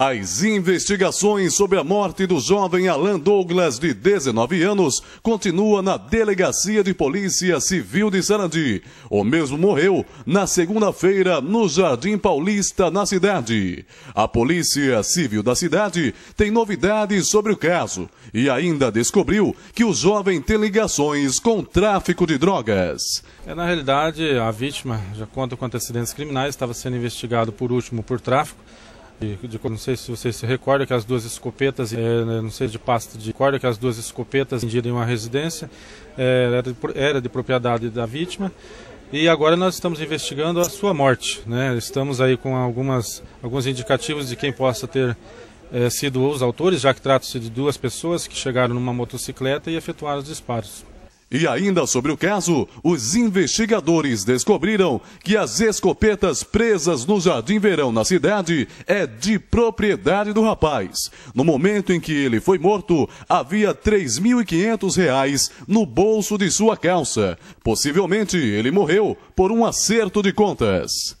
As investigações sobre a morte do jovem Alan Douglas, de 19 anos, continuam na Delegacia de Polícia Civil de Sarandi. O mesmo morreu na segunda-feira no Jardim Paulista, na cidade. A Polícia Civil da cidade tem novidades sobre o caso e ainda descobriu que o jovem tem ligações com tráfico de drogas. É, na realidade, a vítima, já conta com antecedentes criminais, estava sendo investigado por último por tráfico. De, de, não sei se você se recorda que as duas escopetas, é, né, não sei de pasta de corda, é que as duas escopetas vendidas em uma residência é, era, de, era de propriedade da vítima. E agora nós estamos investigando a sua morte. Né? Estamos aí com algumas, alguns indicativos de quem possa ter é, sido os autores, já que trata-se de duas pessoas que chegaram numa motocicleta e efetuaram os disparos. E ainda sobre o caso, os investigadores descobriram que as escopetas presas no Jardim Verão na cidade é de propriedade do rapaz. No momento em que ele foi morto, havia R$ 3.500 no bolso de sua calça. Possivelmente ele morreu por um acerto de contas.